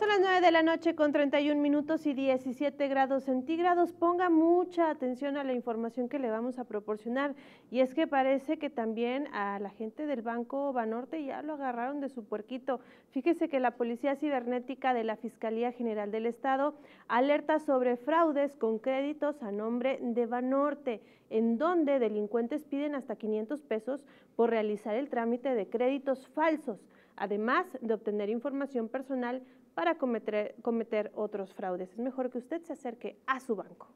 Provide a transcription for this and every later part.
Son las 9 de la noche con 31 minutos y 17 grados centígrados. Ponga mucha atención a la información que le vamos a proporcionar. Y es que parece que también a la gente del Banco Banorte ya lo agarraron de su puerquito. Fíjese que la Policía Cibernética de la Fiscalía General del Estado alerta sobre fraudes con créditos a nombre de Banorte, en donde delincuentes piden hasta 500 pesos por realizar el trámite de créditos falsos además de obtener información personal para cometer, otros fraudes. Es mejor que usted se acerque a su banco.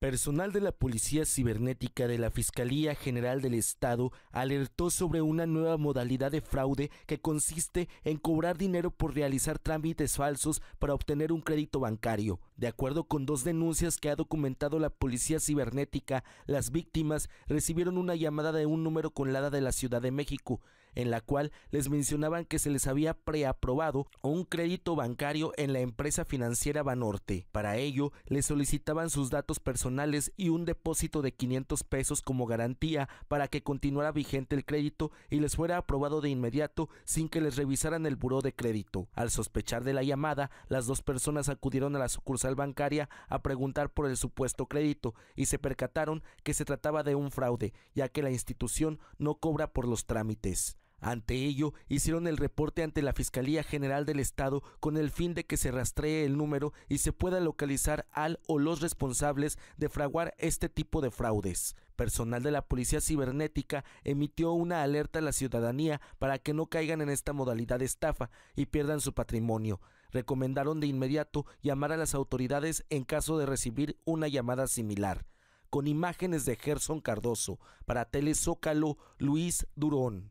Personal de la Policía Cibernética de la Fiscalía General del Estado alertó sobre una nueva modalidad de fraude que consiste en cobrar dinero por realizar trámites falsos para obtener un crédito bancario. De acuerdo con dos denuncias que ha documentado la Policía Cibernética, las víctimas recibieron una llamada de un número con lada de la Ciudad de México en la cual les mencionaban que se les había preaprobado un crédito bancario en la empresa financiera Banorte. Para ello, les solicitaban sus datos personales y un depósito de 500 pesos como garantía para que continuara vigente el crédito y les fuera aprobado de inmediato sin que les revisaran el buró de crédito. Al sospechar de la llamada, las dos personas acudieron a la sucursal bancaria a preguntar por el supuesto crédito y se percataron que se trataba de un fraude, ya que la institución no cobra por los trámites. Ante ello, hicieron el reporte ante la Fiscalía General del Estado con el fin de que se rastree el número y se pueda localizar al o los responsables de fraguar este tipo de fraudes. Personal de la Policía Cibernética emitió una alerta a la ciudadanía para que no caigan en esta modalidad de estafa y pierdan su patrimonio. Recomendaron de inmediato llamar a las autoridades en caso de recibir una llamada similar. Con imágenes de Gerson Cardoso, para Telezócalo, Luis Durón.